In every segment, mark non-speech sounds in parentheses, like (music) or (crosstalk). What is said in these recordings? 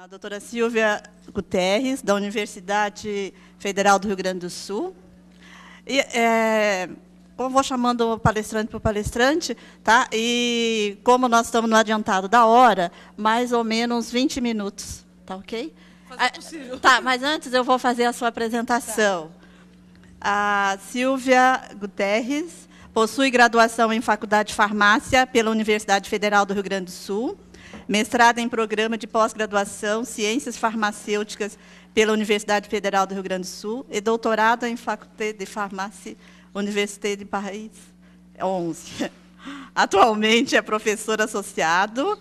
A doutora Silvia Guterres, da Universidade Federal do Rio Grande do Sul. E, é, como vou chamando o palestrante o palestrante, tá? e como nós estamos no adiantado da hora, mais ou menos 20 minutos, tá ok? Ah, tá, mas antes eu vou fazer a sua apresentação. Tá. A Silvia Guterres possui graduação em Faculdade de Farmácia pela Universidade Federal do Rio Grande do Sul mestrado em programa de pós-graduação Ciências Farmacêuticas pela Universidade Federal do Rio Grande do Sul e doutorado em Faculté de Farmácia, Université de Paris 11. (laughs) Atualmente é professor associado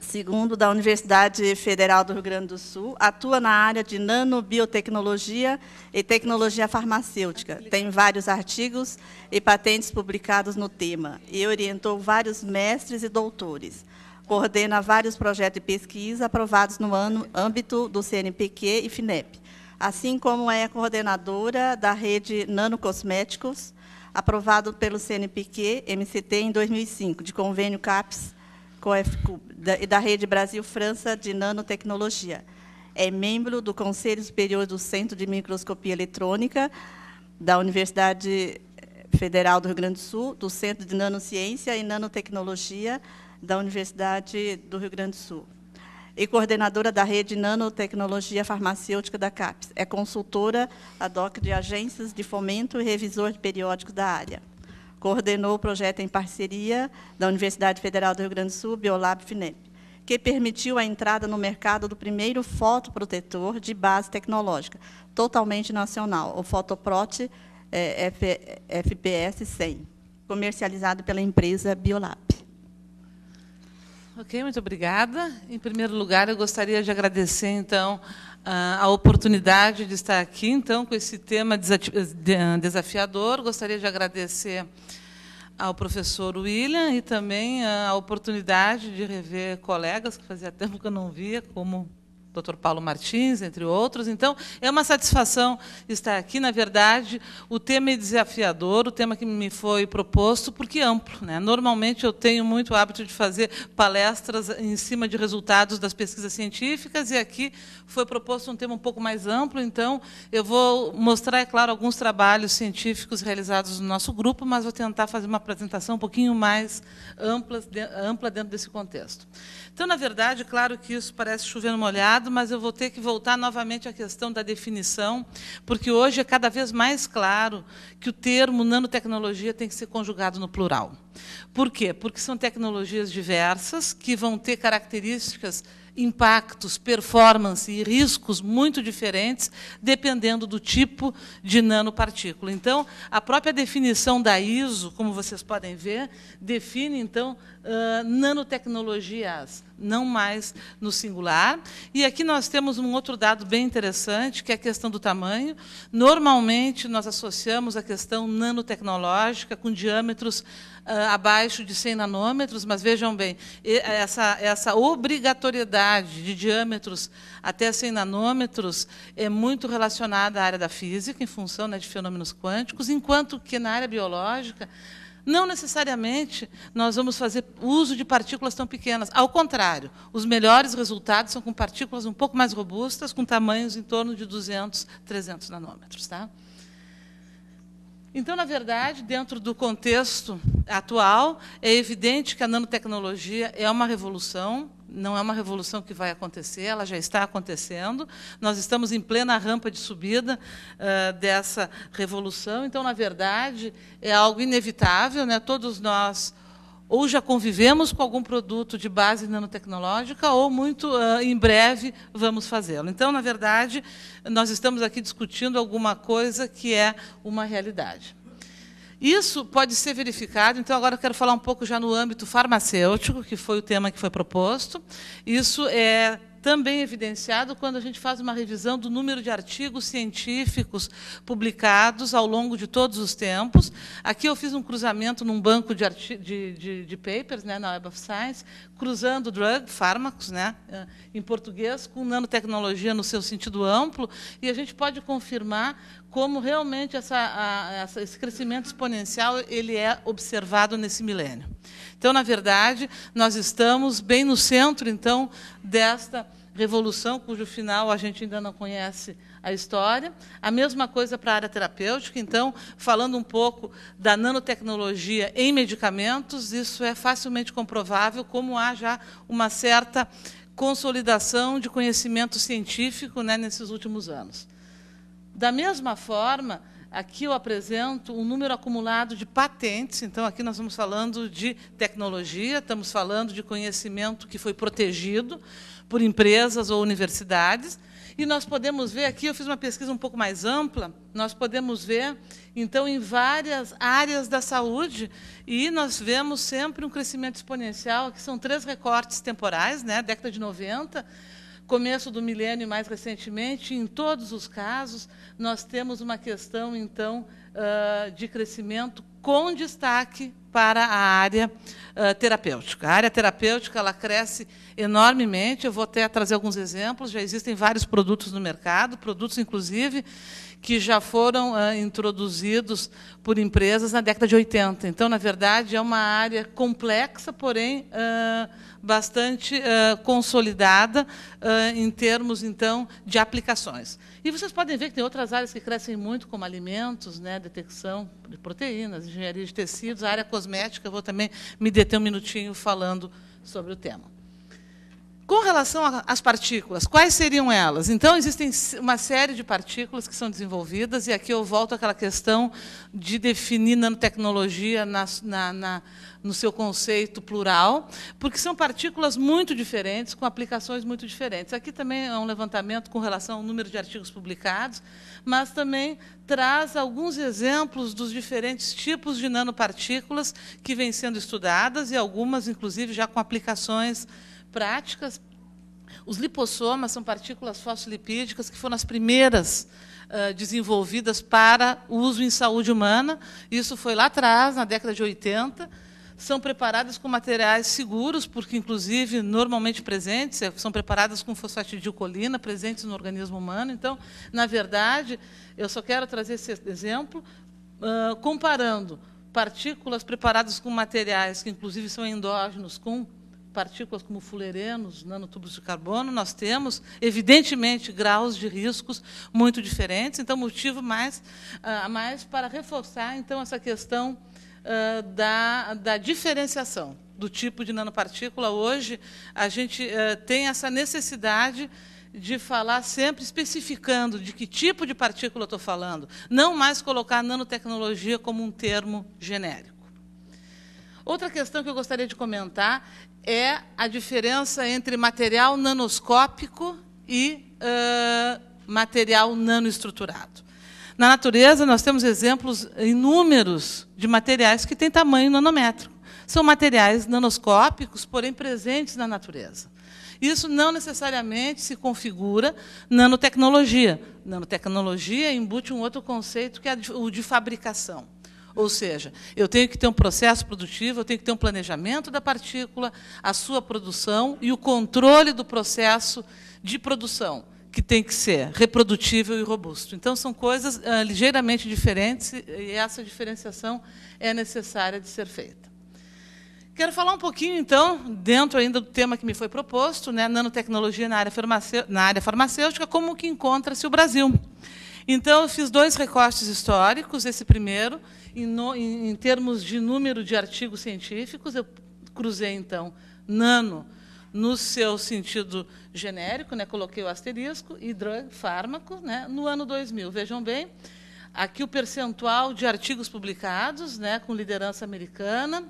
segundo da Universidade Federal do Rio Grande do Sul, atua na área de nanobiotecnologia e tecnologia farmacêutica. Tem vários artigos e patentes publicados no tema e orientou vários mestres e doutores. Coordena vários projetos de pesquisa aprovados no âmbito do CNPq e FINEP, assim como é coordenadora da rede Nanocosméticos, aprovado pelo CNPq MCT em 2005, de convênio CAPES COEFCUB, da, da Rede Brasil-França de Nanotecnologia. É membro do Conselho Superior do Centro de Microscopia Eletrônica da Universidade Federal do Rio Grande do Sul, do Centro de Nanociência e Nanotecnologia da Universidade do Rio Grande do Sul e coordenadora da rede Nanotecnologia Farmacêutica da CAPES. É consultora ad hoc de agências de fomento e revisor de periódicos da área. Coordenou o projeto em parceria da Universidade Federal do Rio Grande do Sul, Biolab FINEP, que permitiu a entrada no mercado do primeiro fotoprotetor de base tecnológica, totalmente nacional, o Fotoprot eh, FPS 100, comercializado pela empresa Biolab. Ok, muito obrigada. Em primeiro lugar, eu gostaria de agradecer, então, a oportunidade de estar aqui, então, com esse tema ah, desafiador. Gostaria de agradecer ao professor William e também ah, a oportunidade de rever colegas que fazia tempo que eu não via, como Dr. Paulo Martins, entre outros. Então, é uma satisfação estar aqui. Na verdade, o tema é desafiador, o tema que me foi proposto, porque é amplo. Né? Normalmente, eu tenho muito hábito de fazer palestras em cima de resultados das pesquisas científicas, e aqui foi proposto um tema um pouco mais amplo. Então, eu vou mostrar, é claro, alguns trabalhos científicos realizados no nosso grupo, mas vou tentar fazer uma apresentação um pouquinho mais ampla, ampla dentro desse contexto. Então, na verdade, claro que isso parece chover no molhado, mas eu vou ter que voltar novamente à questão da definição, porque hoje é cada vez mais claro que o termo nanotecnologia tem que ser conjugado no plural. Por quê? Porque são tecnologias diversas que vão ter características diversas impactos, performance e riscos muito diferentes, dependendo do tipo de nanopartícula. Então, a própria definição da ISO, como vocês podem ver, define, então, uh, ah, nanotecnologias, não mais no singular. E aqui nós temos um outro dado bem interessante, que é a questão do tamanho. Normalmente, nós associamos a questão nanotecnológica com diâmetros ah, abaixo de 100 nanômetros, mas vejam bem, eh, essa, essa obrigatoriedade de diâmetros até 100 nanômetros é muito relacionada à área da física, em função né, de fenômenos quânticos, enquanto que na área biológica, não necessariamente nós vamos fazer uso de partículas tão pequenas. Ao contrário, os melhores resultados são com partículas um pouco mais robustas, com tamanhos em torno de 200, 300 nanômetros. Tá? Então, na verdade, dentro do contexto atual, é evidente que a nanotecnologia é uma revolução, não é uma revolução que vai acontecer, ela já está acontecendo. Nós estamos em plena rampa de subida uh, dessa revolução. Então, na verdade, é algo inevitável. Né? Todos nós ou já convivemos com algum produto de base nanotecnológica, ou muito uh, em breve vamos fazê-lo. Então, na verdade, nós estamos aqui discutindo alguma coisa que é uma realidade. Isso pode ser verificado, então agora eu quero falar um pouco já no âmbito farmacêutico, que foi o tema que foi proposto. Isso é também evidenciado quando a gente faz uma revisão do número de artigos científicos publicados ao longo de todos os tempos. Aqui eu fiz um cruzamento num banco de, de, de, de papers, né, na Web of Science, cruzando drug, fármacos, né, eh, em português, com nanotecnologia no seu sentido amplo, e a gente pode confirmar como realmente essa, a, essa, esse crescimento exponencial ele é observado nesse milênio. Então, na verdade, nós estamos bem no centro, então, desta revolução, cujo final a gente ainda não conhece a história. A mesma coisa para a área terapêutica. Então, falando um pouco da nanotecnologia em medicamentos, isso é facilmente comprovável, como há já uma certa consolidação de conhecimento científico né, nesses últimos anos. Da mesma forma, Aqui eu apresento um número acumulado de patentes, então aqui nós estamos falando de tecnologia, estamos falando de conhecimento que foi protegido por empresas ou universidades. E nós podemos ver aqui, eu fiz uma pesquisa um pouco mais ampla, nós podemos ver, então, em várias áreas da saúde, e nós vemos sempre um crescimento exponencial, que são três recortes temporais, né, década de 90, começo do milênio e mais recentemente, em todos os casos, nós temos uma questão, então, ah, de crescimento com destaque para a área uh, terapêutica. A área terapêutica ela cresce enormemente. Eu vou até trazer alguns exemplos. Já existem vários produtos no mercado, produtos inclusive que já foram uh, introduzidos por empresas na década de 80. Então, na verdade, é uma área complexa, porém uh, bastante uh, consolidada uh, em termos, então, de aplicações. E vocês podem ver que tem outras áreas que crescem muito, como alimentos, né, detecção de proteínas, engenharia de tecidos, a área cosmética. Eu vou também me deter um minutinho falando sobre o tema. Com relação às partículas, quais seriam elas? Então, existem uma série de partículas que são desenvolvidas, e aqui eu volto àquela questão de definir nanotecnologia na, na, na, no seu conceito plural, porque são partículas muito diferentes, com aplicações muito diferentes. Aqui também é um levantamento com relação ao número de artigos publicados, mas também traz alguns exemplos dos diferentes tipos de nanopartículas que vêm sendo estudadas, e algumas, inclusive, já com aplicações diferentes práticas. Os lipossomas são partículas fosfolipídicas que foram as primeiras uh, desenvolvidas para uso em saúde humana. Isso foi lá atrás, na década de 80. São preparadas com materiais seguros, porque, inclusive, normalmente presentes, é, são preparadas com fosfatidilcolina, presentes no organismo humano. Então, na verdade, eu só quero trazer esse exemplo, uh, comparando partículas preparadas com materiais que, inclusive, são endógenos, com partículas como fullerenos, nanotubos de carbono, nós temos, evidentemente, graus de riscos muito diferentes. Então, motivo mais, uh, mais para reforçar então essa questão uh, da, da diferenciação do tipo de nanopartícula. Hoje, a gente uh, tem essa necessidade de falar sempre especificando de que tipo de partícula estou falando, não mais colocar nanotecnologia como um termo genérico. Outra questão que eu gostaria de comentar é a diferença entre material nanoscópico e uh, material nanoestruturado. Na natureza, nós temos exemplos inúmeros de materiais que têm tamanho nanométrico. São materiais nanoscópicos, porém presentes na natureza. Isso não necessariamente se configura nanotecnologia. Nanotecnologia embute um outro conceito, que é o de fabricação. Ou seja, eu tenho que ter um processo produtivo, eu tenho que ter um planejamento da partícula, a sua produção e o controle do processo de produção, que tem que ser reprodutível e robusto. Então, são coisas ah, ligeiramente diferentes e essa diferenciação é necessária de ser feita. Quero falar um pouquinho, então, dentro ainda do tema que me foi proposto, né, nanotecnologia na área, na área farmacêutica, como que encontra-se o Brasil. Então, eu fiz dois recortes históricos, esse primeiro, em, no, em, em termos de número de artigos científicos, eu cruzei, então, nano no seu sentido genérico, né, coloquei o asterisco, e drug, fármaco, né, no ano 2000. Vejam bem, aqui o percentual de artigos publicados, né, com liderança americana,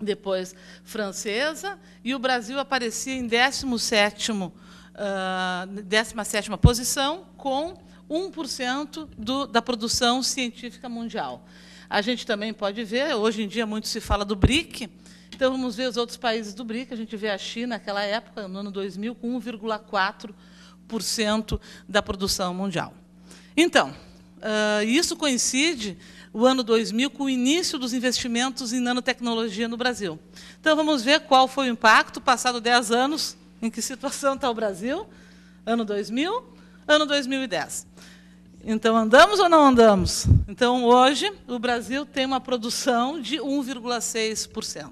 depois francesa, e o Brasil aparecia em 17º, uh, 17ª posição, com 1% do, da produção científica mundial. A gente também pode ver, hoje em dia muito se fala do BRIC, então vamos ver os outros países do BRIC. A gente vê a China, naquela época, no ano 2000, com 1,4% da produção mundial. Então, ah, isso coincide o ano 2000 com o início dos investimentos em nanotecnologia no Brasil. Então, vamos ver qual foi o impacto, passado 10 anos, em que situação está o Brasil, ano 2000, ano 2010. Então, andamos ou não andamos? Então, hoje, o Brasil tem uma produção de 1,6%.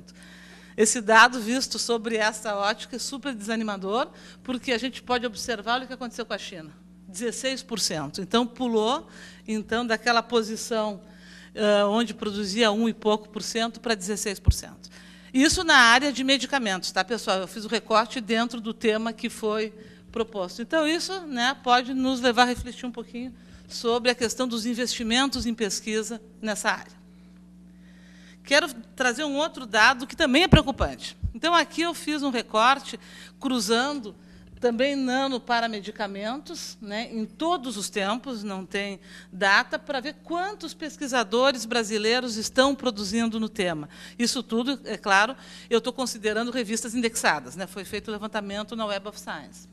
Esse dado, visto sobre esta ótica, é super desanimador, porque a gente pode observar o que aconteceu com a China. 16%. Então, pulou então daquela posição uh, onde produzia 1 e pouco por cento para 16%. Isso na área de medicamentos, tá, pessoal? Eu fiz o recorte dentro do tema que foi proposto. Então, isso né, pode nos levar a refletir um pouquinho sobre a questão dos investimentos em pesquisa nessa área. Quero trazer um outro dado que também é preocupante. Então, aqui eu fiz um recorte cruzando também nano para medicamentos, né, em todos os tempos, não tem data, para ver quantos pesquisadores brasileiros estão produzindo no tema. Isso tudo, é claro, eu estou considerando revistas indexadas. Né, foi feito o levantamento na Web of Science.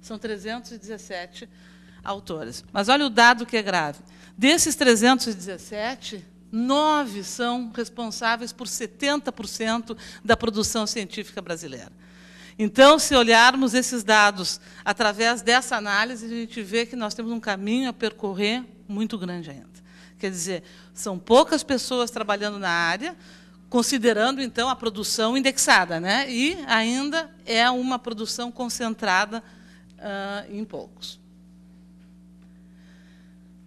São 317 autoras. Mas olha o dado que é grave. Desses 317, nove são responsáveis por 70% da produção científica brasileira. Então, se olharmos esses dados através dessa análise, a gente vê que nós temos um caminho a percorrer muito grande ainda. Quer dizer, são poucas pessoas trabalhando na área, considerando então a produção indexada, né? E ainda é uma produção concentrada uh, em poucos.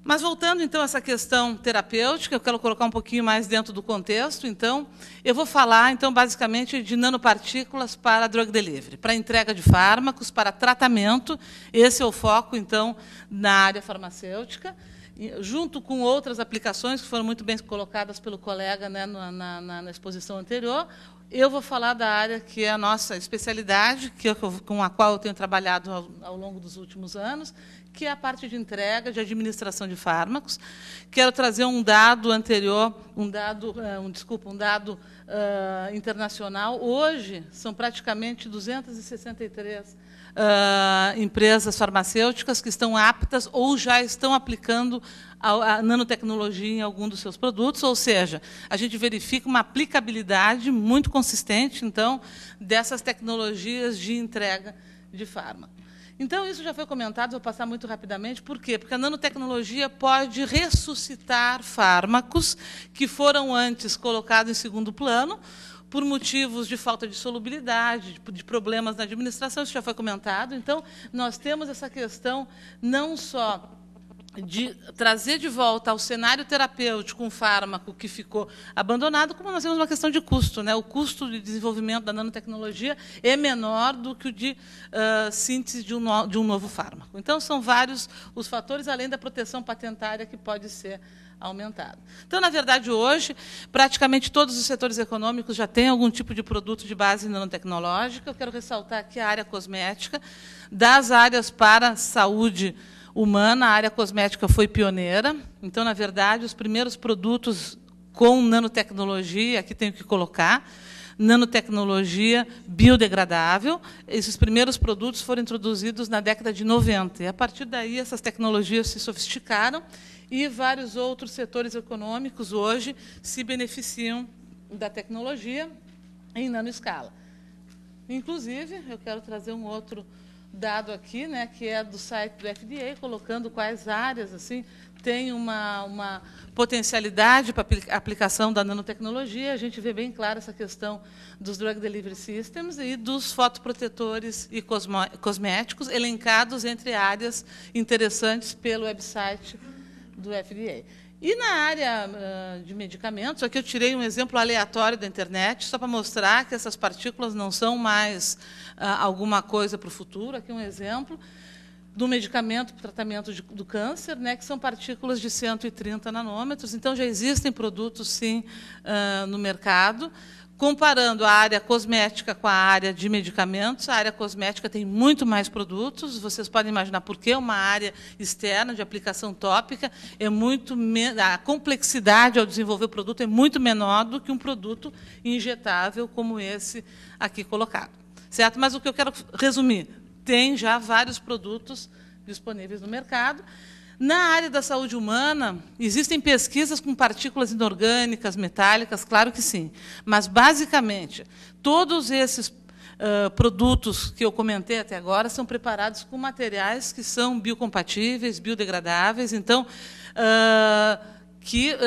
Mas voltando então a essa questão terapêutica, eu quero colocar um pouquinho mais dentro do contexto. Então, eu vou falar então basicamente de nanopartículas para drug delivery, para entrega de fármacos, para tratamento. Esse é o foco então na área farmacêutica, junto com outras aplicações que foram muito bem colocadas pelo colega né, na, na, na exposição anterior, eu vou falar da área que é a nossa especialidade, é que eu, com a qual eu tenho trabalhado ao, ao, longo dos últimos anos, que é a parte de entrega, de administração de fármacos. Quero trazer um dado anterior, um dado, eh, um, desculpa, um dado uh, internacional. Hoje, são praticamente 263 uh, empresas farmacêuticas que estão aptas ou já estão aplicando a, a nanotecnologia em algum dos seus produtos, ou seja, a gente verifica uma aplicabilidade muito consistente, então, dessas tecnologias de entrega de farma. Então, isso já foi comentado, vou passar muito rapidamente. Por quê? Porque a nanotecnologia pode ressuscitar fármacos que foram antes colocados em segundo plano, por motivos de falta de solubilidade, de problemas na administração, isso já foi comentado. Então, nós temos essa questão não só de trazer de volta ao cenário terapêutico um fármaco que ficou abandonado, como nós temos uma questão de custo. Né? O custo de desenvolvimento da nanotecnologia é menor do que o de uh, síntese de um, no, de um novo fármaco. Então, são vários os fatores, além da proteção patentária que pode ser aumentado. Então, na verdade, hoje, praticamente todos os setores econômicos já têm algum tipo de produto de base nanotecnológica. Eu quero ressaltar aqui a área cosmética, das áreas para saúde humana, a área cosmética foi pioneira. Então, na verdade, os primeiros produtos com nanotecnologia, aqui tenho que colocar, nanotecnologia biodegradável. Esses primeiros produtos foram introduzidos na década de 90. E, a partir daí, essas tecnologias se sofisticaram e vários outros setores econômicos hoje se beneficiam da tecnologia em nanoescala. Inclusive, eu quero trazer um outro dado aqui, né, que é do site do FDA, colocando quais áreas assim tem uma, uma potencialidade para aplicação da nanotecnologia. A gente vê bem claro essa questão dos drug delivery systems e dos fotoprotetores e cosméticos, elencados entre áreas interessantes pelo website do FDA. E na área ah, de medicamentos, aqui eu tirei um exemplo aleatório da internet, só para mostrar que essas partículas não são mais ah, alguma coisa para o futuro. Aqui um exemplo do medicamento para o tratamento de, do câncer, né, que são partículas de 130 nanômetros. Então, já existem produtos, sim, uh, no mercado. Comparando a área cosmética com a área de medicamentos, a área cosmética tem muito mais produtos. Vocês podem imaginar por que uma área externa de aplicação tópica é muito a complexidade ao desenvolver o produto é muito menor do que um produto injetável como esse aqui colocado. Certo? Mas o que eu quero resumir, tem já vários produtos disponíveis no mercado. Na área da saúde humana, existem pesquisas com partículas inorgânicas, metálicas, claro que sim. Mas, basicamente, todos esses Uh, produtos que eu comentei até agora são preparados com materiais que são biocompatíveis, biodegradáveis. Então, uh, que uh,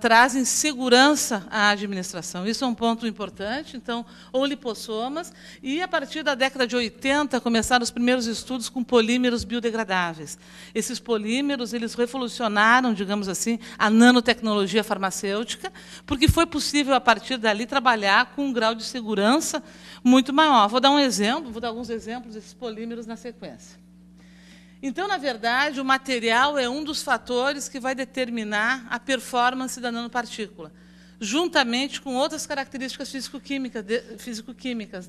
trazem segurança à administração. Isso é um ponto importante. Então, ou lipossomas, e a partir da década de 80 começaram os primeiros estudos com polímeros biodegradáveis. Esses polímeros eles revolucionaram, digamos assim, a nanotecnologia farmacêutica, porque foi possível, a partir dali, trabalhar com um grau de segurança muito maior. Vou dar um exemplo, vou dar alguns exemplos desses polímeros na sequência. Então, na verdade, o material é um dos fatores que vai determinar a performance da nanopartícula, juntamente com outras características físico-químicas, de, físico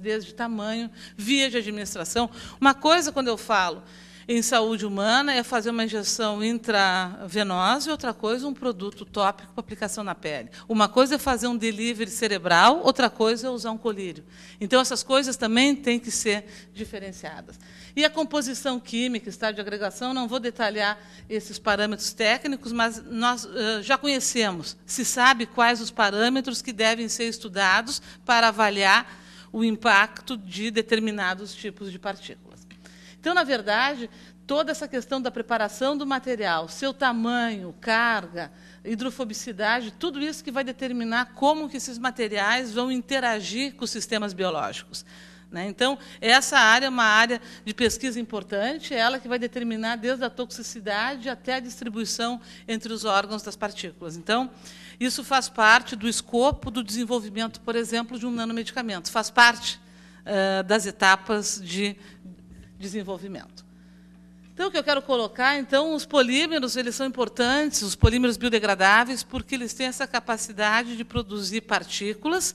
desde tamanho, via de administração. Uma coisa, quando eu falo em saúde humana é fazer uma injeção intravenosa e outra coisa um produto tópico para aplicação na pele. Uma coisa é fazer um delivery cerebral, outra coisa é usar um colírio. Então essas coisas também têm que ser diferenciadas. E a composição química, estado de agregação, não vou detalhar esses parâmetros técnicos, mas nós eh, já conhecemos, se sabe quais os parâmetros que devem ser estudados para avaliar o impacto de determinados tipos de partículas. Então, na verdade, toda essa questão da preparação do material, seu tamanho, carga, hidrofobicidade, tudo isso que vai determinar como que esses materiais vão interagir com os sistemas biológicos. Né? Então, essa área é uma área de pesquisa importante, é ela que vai determinar desde a toxicidade até a distribuição entre os órgãos das partículas. Então, isso faz parte do escopo do desenvolvimento, por exemplo, de um nanomedicamento, faz parte uh, das etapas de desenvolvimento. Então, o que eu quero colocar, então, os polímeros, eles são importantes, os polímeros biodegradáveis, porque eles têm essa capacidade de produzir partículas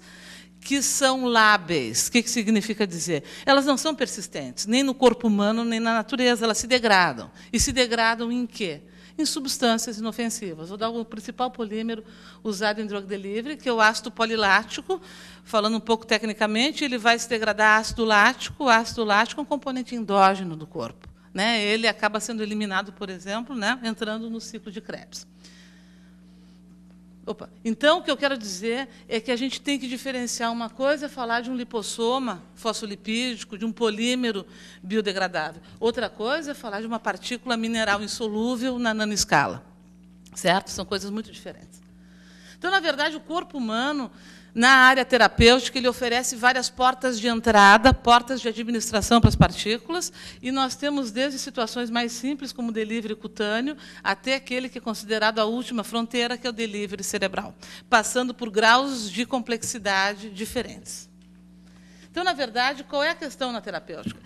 que são lábeis. O que, que significa dizer? Elas não são persistentes, nem no corpo humano, nem na natureza, elas se degradam. E se degradam em quê? em substâncias inofensivas. Vou dar o principal polímero usado em droga delivery, que é o ácido polilático. Falando um pouco tecnicamente, ele vai se degradar ácido lático. O ácido lático é um componente endógeno do corpo. Né? Ele acaba sendo eliminado, por exemplo, né? entrando no ciclo de Krebs. Opa. Então, o que eu quero dizer é que a gente tem que diferenciar uma coisa, é falar de um lipossoma fosfolipídico, de um polímero biodegradável. Outra coisa é falar de uma partícula mineral insolúvel na nanoescala. Certo? São coisas muito diferentes. Então, na verdade, o corpo humano, na área terapêutica, ele oferece várias portas de entrada, portas de administração para as partículas, e nós temos desde situações mais simples, como o delivery cutâneo, até aquele que é considerado a última fronteira, que é o delivery cerebral, passando por graus de complexidade diferentes. Então, na verdade, qual é a questão na terapêutica?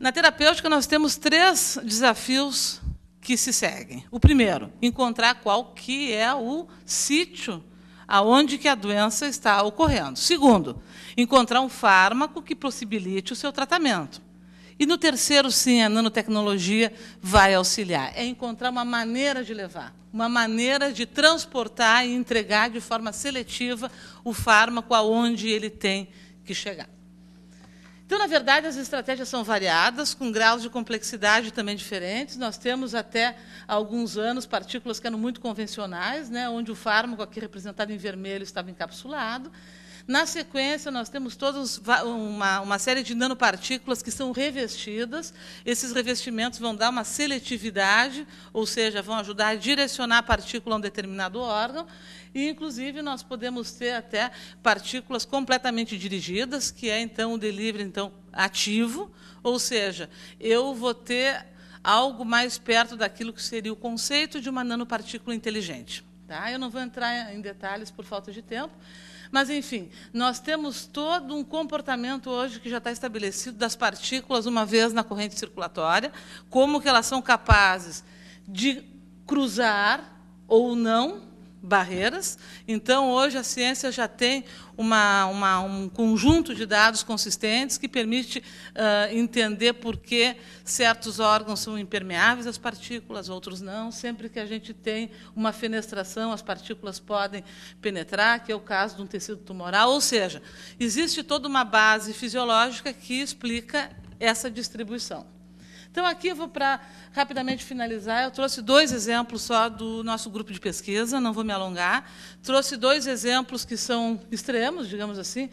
Na terapêutica, nós temos três desafios que se seguem. O primeiro, encontrar qual que é o sítio aonde que a doença está ocorrendo. Segundo, encontrar um fármaco que possibilite o seu tratamento. E no terceiro, sim, a nanotecnologia vai auxiliar. É encontrar uma maneira de levar, uma maneira de transportar e entregar de forma seletiva o fármaco aonde ele tem que chegar. Então, na verdade, as estratégias são variadas, com graus de complexidade também diferentes. Nós temos até alguns anos partículas que eram muito convencionais, né, onde o fármaco aqui representado em vermelho estava encapsulado. Na sequência, nós temos todos uma, uma série de nanopartículas que são revestidas. Esses revestimentos vão dar uma seletividade, ou seja, vão ajudar a direcionar a partícula a um determinado órgão. E, inclusive, nós podemos ter até partículas completamente dirigidas, que é, então, o delivery então, ativo, ou seja, eu vou ter algo mais perto daquilo que seria o conceito de uma nanopartícula inteligente. Tá? Eu não vou entrar em detalhes por falta de tempo, mas, enfim, nós temos todo um comportamento hoje que já está estabelecido das partículas, uma vez na corrente circulatória, como que elas são capazes de cruzar ou não barreiras. Então, hoje, a ciência já tem uma, uma, um conjunto de dados consistentes que permite uh, entender por que certos órgãos são impermeáveis às partículas, outros não. Sempre que a gente tem uma fenestração, as partículas podem penetrar, que é o caso de um tecido tumoral. Ou seja, existe toda uma base fisiológica que explica essa distribuição. Então, aqui eu vou para rapidamente finalizar. Eu trouxe dois exemplos só do nosso grupo de pesquisa, não vou me alongar. Trouxe dois exemplos que são extremos, digamos assim.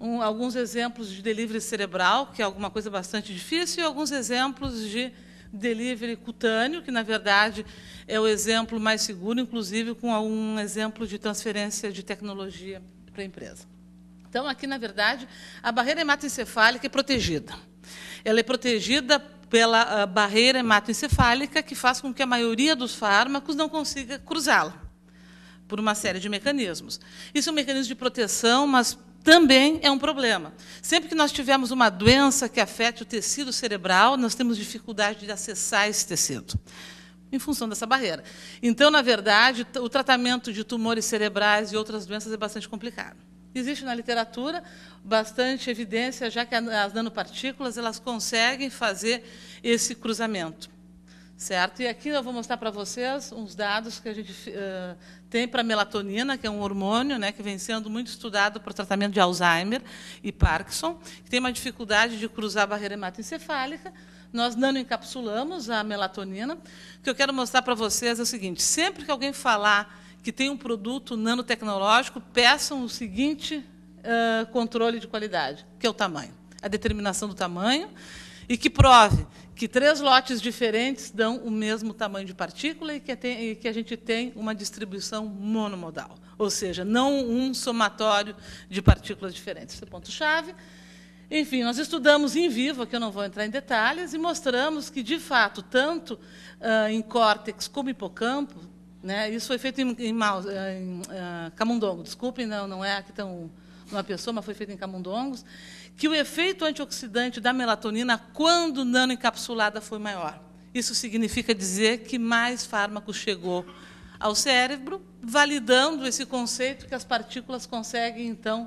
Um, alguns exemplos de delivery cerebral, que é alguma coisa bastante difícil, e alguns exemplos de delivery cutâneo, que, na verdade, é o exemplo mais seguro, inclusive com um exemplo de transferência de tecnologia para a empresa. Então, aqui, na verdade, a barreira hematoencefálica é protegida. Ela é protegida pela ah, barreira hematoencefálica, que faz com que a maioria dos fármacos não consiga cruzá-la, por uma série de mecanismos. Isso é um mecanismo de proteção, mas também é um problema. Sempre que nós tivermos uma doença que afete o tecido cerebral, nós temos dificuldade de acessar esse tecido em função dessa barreira. Então, na verdade, o tratamento de tumores cerebrais e outras doenças é bastante complicado. Existe na literatura bastante evidência, já que as nanopartículas elas conseguem fazer esse cruzamento. Certo? E aqui eu vou mostrar para vocês uns dados que a gente uh, tem para a melatonina, que é um hormônio né, que vem sendo muito estudado para o tratamento de Alzheimer e Parkinson, que tem uma dificuldade de cruzar a barreira hematoencefálica. Nós nanoencapsulamos a melatonina. O que eu quero mostrar para vocês é o seguinte: sempre que alguém falar que tem um produto nanotecnológico peçam o seguinte uh, controle de qualidade, que é o tamanho, a determinação do tamanho, e que prove que três lotes diferentes dão o mesmo tamanho de partícula e que, tem, e que a gente tem uma distribuição monomodal, ou seja, não um somatório de partículas diferentes. Esse é o ponto-chave. Enfim, nós estudamos em vivo, aqui eu não vou entrar em detalhes, e mostramos que, de fato, tanto uh, em córtex como hipocampo, né? Isso foi feito em, em, Maus, eh, em uh, eh, Camundongo, desculpem, não, não é aqui tão uma pessoa, mas foi feito em camundongos, que o efeito antioxidante da melatonina, quando nanoencapsulada, foi maior. Isso significa dizer que mais fármaco chegou ao cérebro, validando esse conceito que as partículas conseguem, então,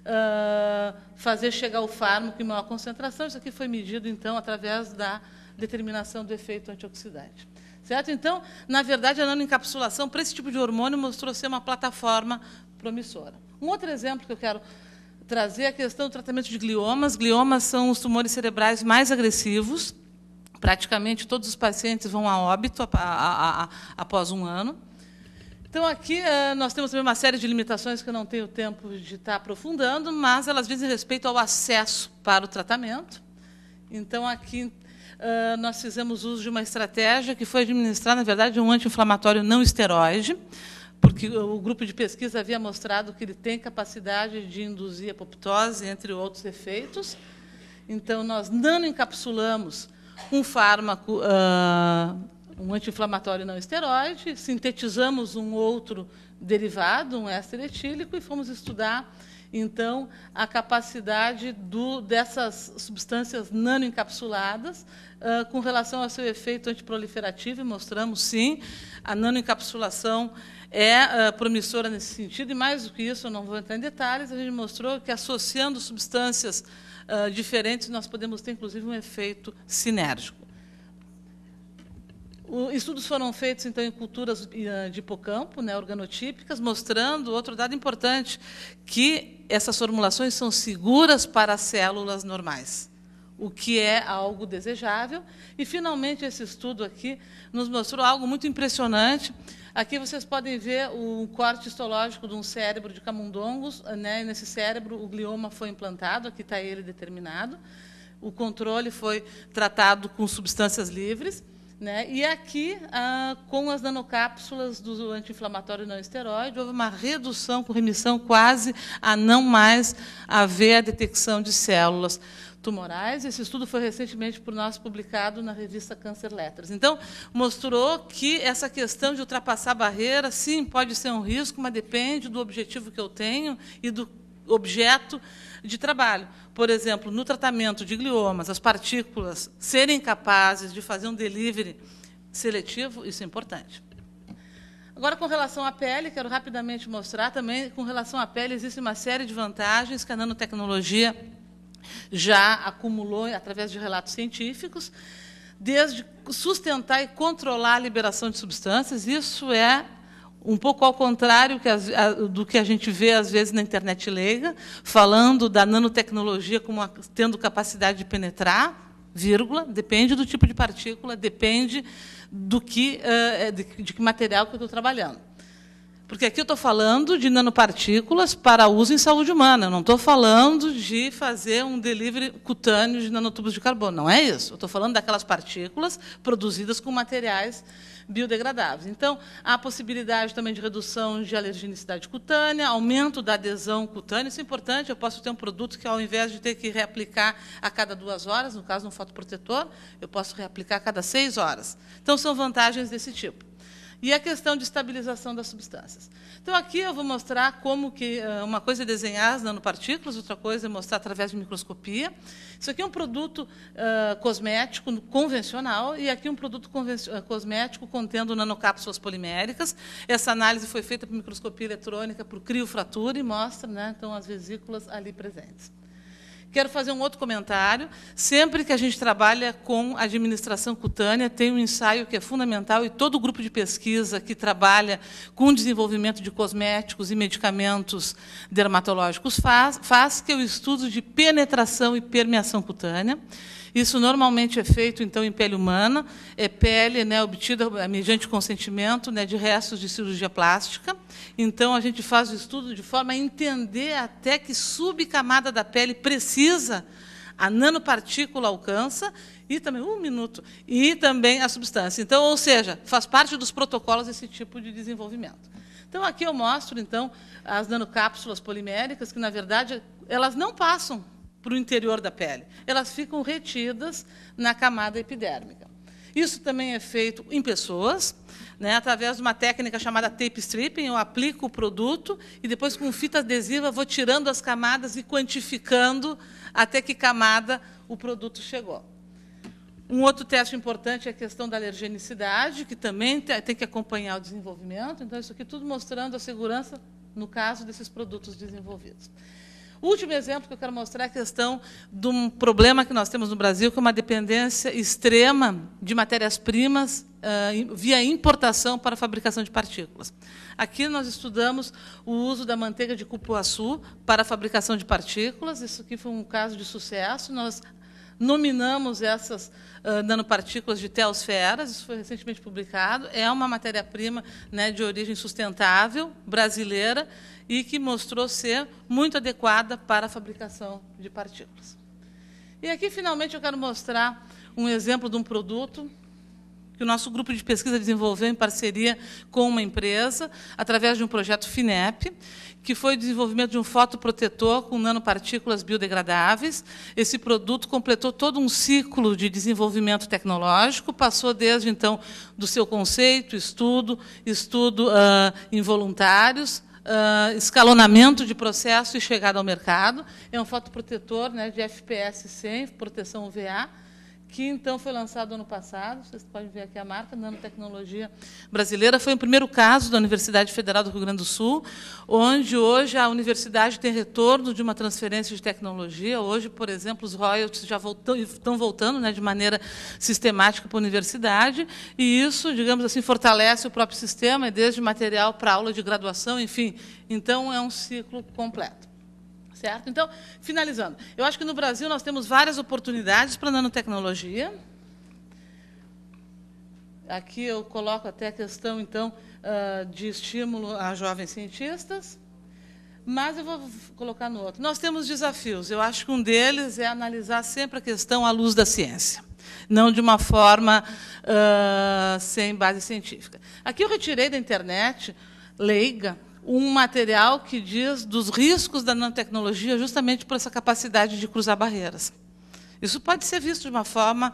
uh, fazer chegar o fármaco em maior concentração. Isso aqui foi medido, então, através da determinação do efeito antioxidante. Certo? Então, na verdade, a nanoencapsulação para esse tipo de hormônio mostrou ser uma plataforma promissora. Um outro exemplo que eu quero trazer é a questão do tratamento de gliomas. Gliomas são os tumores cerebrais mais agressivos. Praticamente todos os pacientes vão a óbito após um ano. Então, aqui eh, nós temos também uma série de limitações que eu não tenho tempo de estar tá aprofundando, mas elas dizem respeito ao acesso para o tratamento. Então, aqui ah, nós fizemos uso de uma estratégia que foi administrar, na verdade, um anti-inflamatório não esteroide, porque o grupo de pesquisa havia mostrado que ele tem capacidade de induzir apoptose, entre outros efeitos. Então, nós nanoencapsulamos um fármaco, ah, um anti-inflamatório não esteroide, sintetizamos um outro derivado, um éster etílico, e fomos estudar, então, a capacidade do, dessas substâncias nanoencapsuladas Uh, com relação ao seu efeito antiproliferativo, e mostramos sim, a nanoencapsulação é uh, promissora nesse sentido, e mais do que isso, eu não vou entrar em detalhes, a gente mostrou que associando substâncias uh, diferentes, nós podemos ter, inclusive, um efeito sinérgico. O, estudos foram feitos, então, em culturas de hipocampo, né, organotípicas, mostrando outro dado importante, que essas formulações são seguras para células normais o que é algo desejável. E, finalmente, esse estudo aqui nos mostrou algo muito impressionante. Aqui vocês podem ver o corte histológico de um cérebro de camundongos. Né? E nesse cérebro, o glioma foi implantado, aqui está ele determinado. O controle foi tratado com substâncias livres. Né? E aqui, ah, com as nanocápsulas do anti-inflamatório não esteroide, houve uma redução com remissão quase a não mais haver a detecção de células tumorais. Esse estudo foi recentemente por nós publicado na revista Cancer Letters. Então, mostrou que essa questão de ultrapassar barreiras, sim, pode ser um risco, mas depende do objetivo que eu tenho e do objeto de trabalho. Por exemplo, no tratamento de gliomas, as partículas serem capazes de fazer um delivery seletivo, isso é importante. Agora, com relação à pele, quero rapidamente mostrar também, com relação à pele, existe uma série de vantagens que a nanotecnologia já acumulou, através de relatos científicos, desde sustentar e controlar a liberação de substâncias. Isso é um pouco ao contrário do que a gente vê, às vezes, na internet leiga, falando da nanotecnologia como tendo capacidade de penetrar, vírgula, depende do tipo de partícula, depende do que, eh, de que material que eu estou trabalhando. Porque aqui eu estou falando de nanopartículas para uso em saúde humana, eu não estou falando de fazer um delivery cutâneo de nanotubos de carbono, não é isso. Eu estou falando daquelas partículas produzidas com materiais biodegradáveis. Então, há possibilidade também de redução de alergenicidade cutânea, aumento da adesão cutânea, isso é importante, eu posso ter um produto que, ao invés de ter que reaplicar a cada duas horas, no caso, um fotoprotetor, eu posso reaplicar a cada seis horas. Então, são vantagens desse tipo e a questão de estabilização das substâncias. Então, aqui eu vou mostrar como que eh, uma coisa é desenhar as nanopartículas, outra coisa é mostrar através de microscopia. Isso aqui é um produto uh, cosmético convencional e aqui é um produto eh, cosmético contendo nanocápsulas poliméricas. Essa análise foi feita por microscopia eletrônica, por criofratura e mostra né, então, as vesículas ali presentes. Quero fazer um outro comentário. Sempre que a gente trabalha com administração cutânea, tem um ensaio que é fundamental e todo grupo de pesquisa que trabalha com o desenvolvimento de cosméticos e medicamentos dermatológicos faz, faz que é o estudo de penetração e permeação cutânea. Isso normalmente é feito, então, em pele humana, é pele né, obtida eh, mediante consentimento né, de restos de cirurgia plástica. Então, a gente faz o estudo de forma a entender até que subcamada da pele precisa, a nanopartícula alcança, e também um minuto e também a substância. Então, ou seja, faz parte dos protocolos esse tipo de desenvolvimento. Então, aqui eu mostro então as nanocápsulas poliméricas que, na verdade, elas não passam para o interior da pele. Elas ficam retidas na camada epidérmica. Isso também é feito em pessoas, né, através de uma técnica chamada tape stripping. Eu aplico o produto e depois, com fita adesiva, vou tirando as camadas e quantificando até que camada o produto chegou. Um outro teste importante é a questão da alergenicidade, que também tem que acompanhar o desenvolvimento. Então, isso aqui tudo mostrando a segurança no caso desses produtos desenvolvidos. Último exemplo que eu quero mostrar é a questão de um problema que nós temos no Brasil, que é uma dependência extrema de matérias-primas uh, via importação para a fabricação de partículas. Aqui nós estudamos o uso da manteiga de cupuaçu para a fabricação de partículas. Isso aqui foi um caso de sucesso. Nós nominamos essas uh, nanopartículas de telosferas, isso foi recentemente publicado, é uma matéria-prima né, de origem sustentável, brasileira, e que mostrou ser muito adequada para a fabricação de partículas. E aqui, finalmente, eu quero mostrar um exemplo de um produto que o nosso grupo de pesquisa desenvolveu em parceria com uma empresa, através de um projeto FINEP, que foi o desenvolvimento de um fotoprotetor com nanopartículas biodegradáveis. Esse produto completou todo um ciclo de desenvolvimento tecnológico, passou desde então do seu conceito, estudo, estudo uh, em voluntários, uh, escalonamento de processo e chegada ao mercado. É um fotoprotetor né, de FPS 100, proteção UVA que então foi lançado ano passado, vocês podem ver aqui a marca, Nanotecnologia Brasileira, foi o primeiro caso da Universidade Federal do Rio Grande do Sul, onde hoje a universidade tem retorno de uma transferência de tecnologia. Hoje, por exemplo, os royalties já voltam, estão voltando né, de maneira sistemática para a universidade, e isso, digamos assim, fortalece o próprio sistema, desde material para aula de graduação, enfim. Então, é um ciclo completo. Certo? Então, finalizando, eu acho que no Brasil nós temos várias oportunidades para nanotecnologia. Aqui eu coloco até a questão, então, ah, de estímulo a jovens cientistas, mas eu vou colocar no outro. Nós temos desafios. Eu acho que um deles é analisar sempre a questão à luz da ciência, não de uma forma uh, sem base científica. Aqui eu retirei da internet leiga um material que diz dos riscos da nanotecnologia justamente por essa capacidade de cruzar barreiras. Isso pode ser visto de uma forma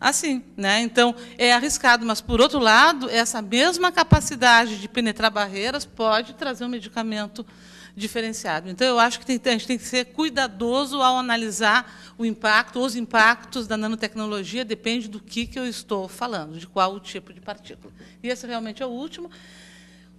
assim, né? Então é arriscado, mas por outro lado, essa mesma capacidade de penetrar barreiras pode trazer um medicamento diferenciado. Então eu acho que tem, a gente tem que ser cuidadoso ao analisar o impacto, os impactos da nanotecnologia, depende do que, que eu estou falando, de qual tipo de partícula. E esse realmente é o último.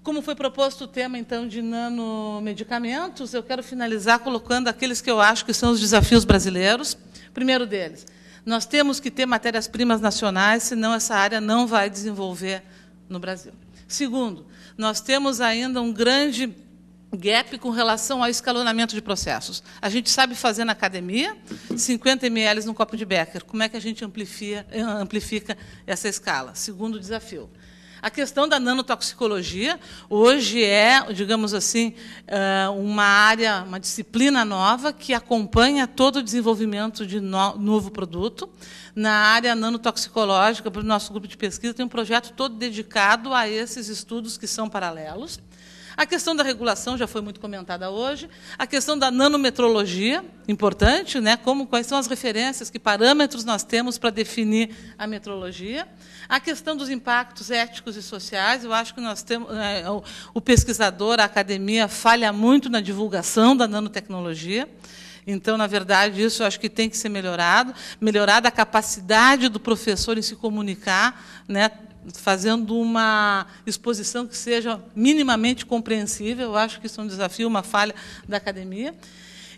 Como foi proposto o tema, então, de nanomedicamentos, eu quero finalizar colocando aqueles que eu acho que são os desafios brasileiros. Primeiro deles, nós temos que ter matérias-primas nacionais, senão essa área não vai desenvolver no Brasil. Segundo, nós temos ainda um grande gap com relação ao escalonamento de processos. A gente sabe fazer na academia 50 ml no copo de Becker. Como é que a gente amplifica, eh, amplifica essa escala? Segundo desafio. A questão da nanotoxicologia hoje é, digamos assim, eh, uma área, uma disciplina nova que acompanha todo o desenvolvimento de novo produto. Na área nanotoxicológica, para o nosso grupo de pesquisa, tem um projeto todo dedicado a esses estudos que são paralelos. A questão da regulação já foi muito comentada hoje. A questão da nanometrologia, importante, né? Como quais são as referências, que parâmetros nós temos para definir a metrologia? A questão dos impactos éticos e sociais. Eu acho que nós temos é, o pesquisador, a academia falha muito na divulgação da nanotecnologia. Então, na verdade, isso acho que tem que ser melhorado, melhorada a capacidade do professor em se comunicar, né, fazendo uma exposição que seja minimamente compreensível. Eu acho que isso é um desafio, uma falha da academia.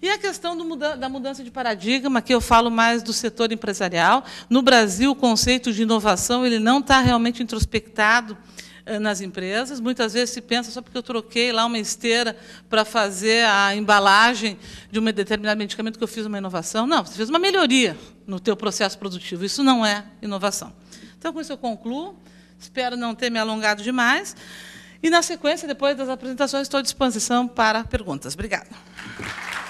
E a questão muda da mudança de paradigma, que eu falo mais do setor empresarial. No Brasil, o conceito de inovação ele não está realmente introspectado eh, nas empresas. Muitas vezes se pensa só porque eu troquei lá uma esteira para fazer a embalagem de um determinado medicamento que eu fiz uma inovação. Não, você fez uma melhoria no teu processo produtivo. Isso não é inovação. Então, com isso eu concluo. Espero não ter me alongado demais. E, na sequência, depois das apresentações, estou à disposição para perguntas. Obrigada.